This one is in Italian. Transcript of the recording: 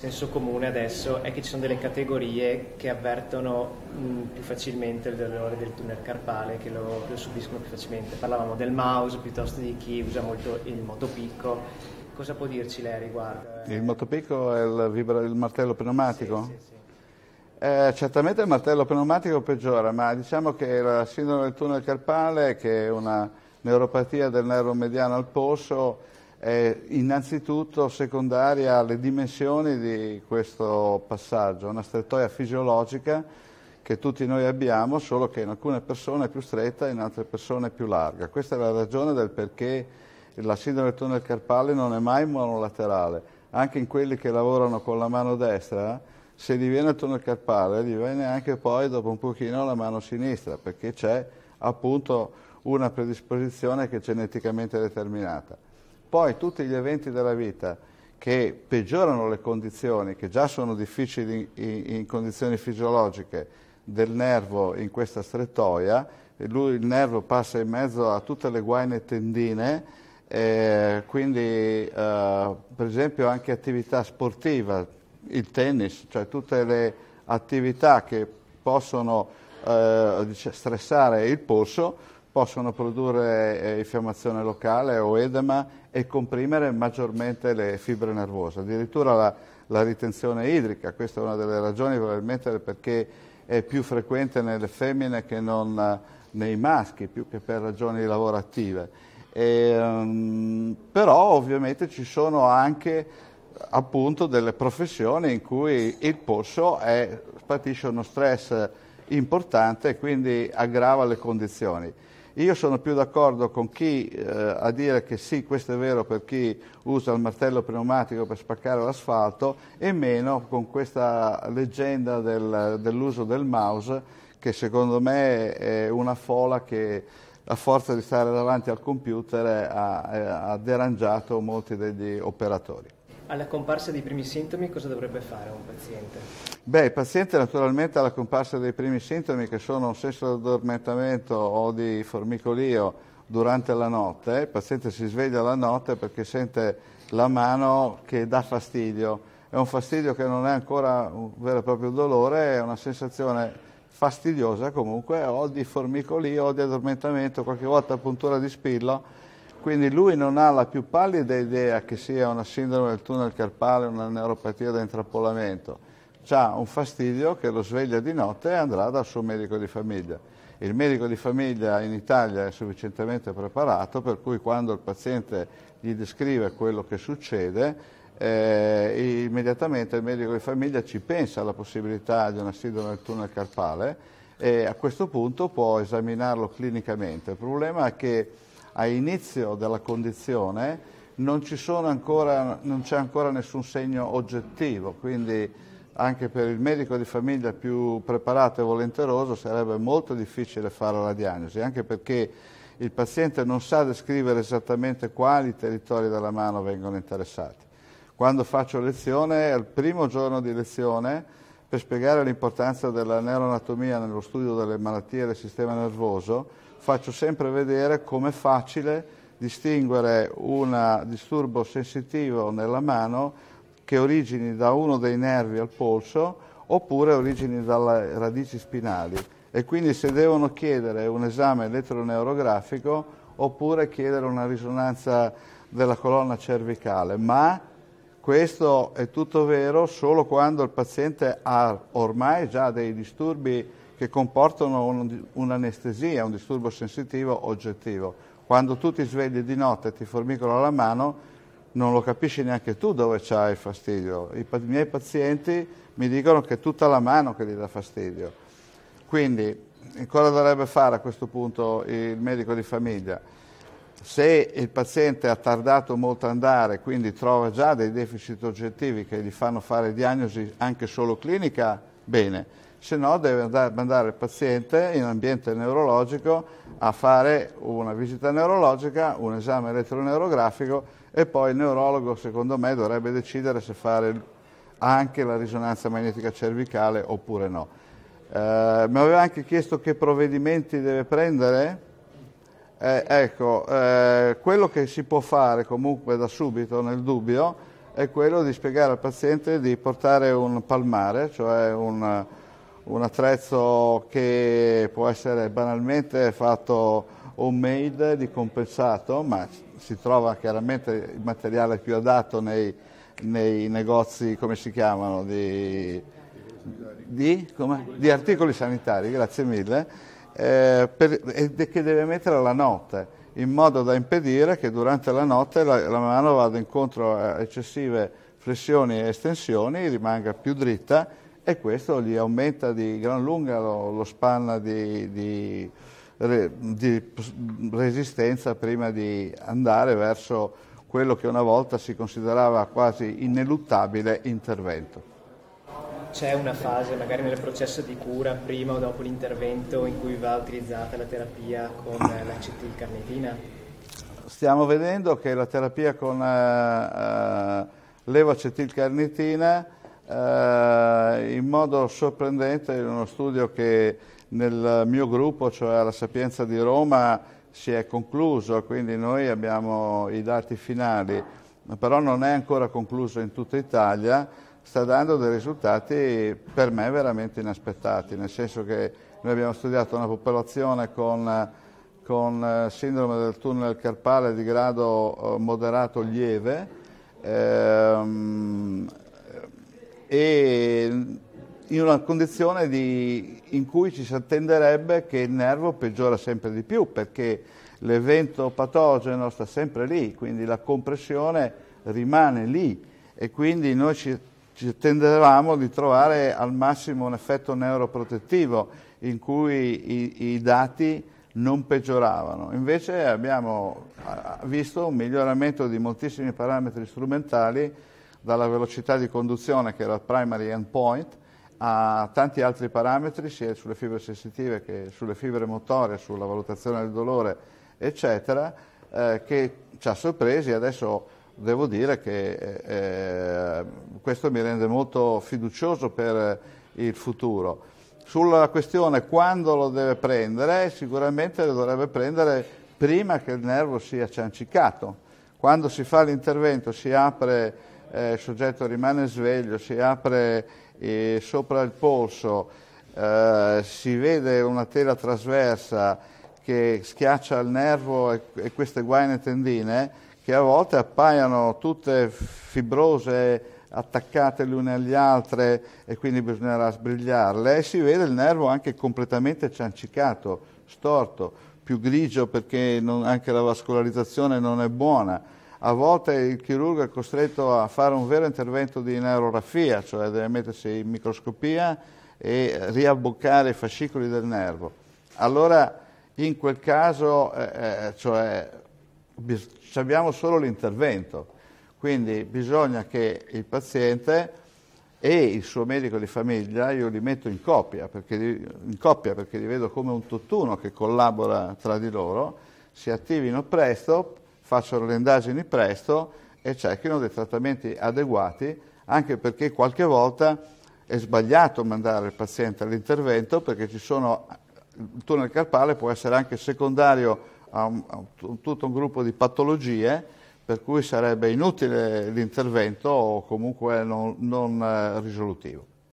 Il senso comune adesso è che ci sono delle categorie che avvertono mh, mm, più facilmente il dolore del tunnel carpale, che lo, lo, subiscono più facilmente. Parlavamo del mouse piuttosto di chi usa molto il motopicco. Cosa può dirci lei a riguardo? Eh, il motopicco è il, vibra- il martello pneumatico? Sì, sì, sì. Eh, certamente il martello pneumatico peggiora, ma diciamo che la sindrome del tunnel carpale, che è una neuropatia del nervo mediano al polso, è innanzitutto secondaria alle dimensioni di questo passaggio, una strettoia fisiologica che tutti noi abbiamo, solo che in alcune persone è più stretta e in altre persone è più larga. Questa è la ragione del perché la sindrome del tunnel carpale non è mai monolaterale. Anche in quelli che lavorano con la mano destra, se diviene viene il tunnel carpale, diviene anche poi dopo un pochino la mano sinistra, perché c'è appunto una predisposizione che è geneticamente determinata. Poi tutti gli eventi della vita che peggiorano le condizioni, che già sono difficili in, in condizioni fisiologiche del nervo in questa strettoia, lui, il nervo passa in mezzo a tutte le guaine tendine, eh, quindi eh, per esempio anche attività sportiva, il tennis, cioè tutte le attività che possono eh, stressare il polso, possono produrre eh, infiammazione locale o edema e comprimere maggiormente le fibre nervose. Addirittura la, la ritenzione idrica, questa è una delle ragioni probabilmente perché è più frequente nelle femmine che non eh, nei maschi, più che per ragioni lavorative. E, um, però ovviamente ci sono anche appunto delle professioni in cui il polso è, patisce uno stress importante e quindi aggrava le condizioni. Io sono più d'accordo con chi eh, a dire che sì, questo è vero per chi usa il martello pneumatico per spaccare l'asfalto e meno con questa leggenda del, dell'uso del mouse che secondo me è una fola che a forza di stare davanti al computer ha, eh, ha derangiato molti degli operatori alla comparsa dei primi sintomi cosa dovrebbe fare un paziente? Beh, il paziente naturalmente alla comparsa dei primi sintomi che sono un senso di addormentamento o di formicolio durante la notte, il paziente si sveglia la notte perché sente la mano che dà fastidio, è un fastidio che non è ancora un vero e proprio dolore, è una sensazione fastidiosa comunque o di formicolio o di addormentamento, qualche volta puntura di spillo quindi lui non ha la più pallida idea che sia una sindrome del tunnel carpale, una neuropatia da intrappolamento. Ha un fastidio che lo sveglia di notte e andrà dal suo medico di famiglia. Il medico di famiglia in Italia è sufficientemente preparato, per cui quando il paziente gli descrive quello che succede, eh, immediatamente il medico di famiglia ci pensa alla possibilità di una sindrome del tunnel carpale e a questo punto può esaminarlo clinicamente. Il problema è che all'inizio della condizione non, ancora, non c'è ancora nessun segno oggettivo, quindi anche per il medico di famiglia più preparato e volenteroso sarebbe molto difficile fare la diagnosi, anche perché il paziente non sa descrivere esattamente quali territori della mano vengono interessati. Quando faccio lezione, al primo giorno di lezione, per spiegare l'importanza della neuroanatomia nello studio delle malattie del sistema nervoso, faccio sempre vedere com'è facile distinguere un disturbo sensitivo nella mano che origini da uno dei nervi al polso oppure origini dalle radici spinali e quindi se devono chiedere un esame elettroneurografico oppure chiedere una risonanza della colonna cervicale, ma questo è tutto vero solo quando il paziente ha ormai già dei disturbi che comportano un, un'anestesia, un disturbo sensitivo oggettivo. Quando tu ti svegli di notte e ti formicola la mano, non lo capisci neanche tu dove c'è il fastidio. I, I, miei pazienti mi dicono che è tutta la mano che gli dà fastidio. Quindi eh, cosa dovrebbe fare a questo punto il medico di famiglia? Se il paziente ha tardato molto ad andare, quindi trova già dei deficit oggettivi che gli fanno fare diagnosi anche solo clinica, bene se no deve andare, mandare il paziente in ambiente neurologico a fare una visita neurologica, un esame elettroneurografico e poi il neurologo secondo me dovrebbe decidere se fare anche la risonanza magnetica cervicale oppure no. Eh, mi aveva anche chiesto che provvedimenti deve prendere. Eh, ecco, eh, quello che si può fare comunque da subito nel dubbio è quello di spiegare al paziente di portare un palmare, cioè un, un attrezzo che può essere banalmente fatto homemade di compensato, ma si trova chiaramente il materiale più adatto nei, nei negozi, come si chiamano, di, di, di articoli sanitari, grazie mille, eh, per, e che deve mettere la notte, in modo da impedire che durante la notte la, la mano vada incontro a eccessive flessioni e estensioni, rimanga più dritta e questo gli aumenta di gran lunga lo, lo span di, di, di, resistenza prima di andare verso quello che una volta si considerava quasi ineluttabile intervento. C'è una fase, magari nel processo di cura, prima o dopo l'intervento, in cui va utilizzata la terapia con l'acetilcarnitina? Stiamo vedendo che la terapia con uh, eh, uh, eh, levoacetilcarnitina uh, eh, in modo sorprendente in uno studio che nel mio gruppo, cioè alla Sapienza di Roma, si è concluso, quindi noi abbiamo i dati finali, però non è ancora concluso in tutta Italia, sta dando dei risultati per me veramente inaspettati, nel senso che noi abbiamo studiato una popolazione con, con eh, sindrome del tunnel carpale di grado eh, moderato lieve, ehm, e mm, in una condizione di, in cui ci si attenderebbe che il nervo peggiora sempre di più perché l'evento patogeno sta sempre lì, quindi la compressione rimane lì e quindi noi ci, ci attendevamo di trovare al massimo un effetto neuroprotettivo in cui i, i dati non peggioravano. Invece abbiamo visto un miglioramento di moltissimi parametri strumentali dalla velocità di conduzione che era il primary endpoint a tanti altri parametri sia sulle fibre sensitive che sulle fibre motorie, sulla valutazione del dolore eccetera eh, che ci ha sorpresi adesso devo dire che eh, eh questo mi rende molto fiducioso per il futuro. Sulla questione quando lo deve prendere, sicuramente lo dovrebbe prendere prima che il nervo sia ciancicato, quando si fa l'intervento si apre, eh, il soggetto rimane sveglio, si apre eh, sopra il polso, eh, si vede una tela trasversa che schiaccia il nervo e, e queste guaine tendine che a volte appaiono tutte fibrose, attaccate le une agli altre e quindi bisognerà sbrigliarle e si vede il nervo anche completamente ciancicato, storto più grigio perché non, anche la vascolarizzazione non è buona. A volte il chirurgo è costretto a fare un vero intervento di neurografia, cioè deve mettersi in microscopia e riabboccare i fascicoli del nervo. Allora in quel caso eh, eh cioè, abbiamo solo l'intervento, quindi bisogna che il paziente e il suo medico di famiglia io li metto in coppia, perché, in coppia perché li vedo come un tutt'uno che collabora tra di loro, si attivino presto, facciano le indagini presto e cerchino dei trattamenti adeguati, anche perché qualche volta è sbagliato mandare il paziente all'intervento perché ci sono, il tunnel carpale può essere anche secondario a, un, a tutto un gruppo di patologie per cui sarebbe inutile l'intervento o comunque non, non eh, risolutivo.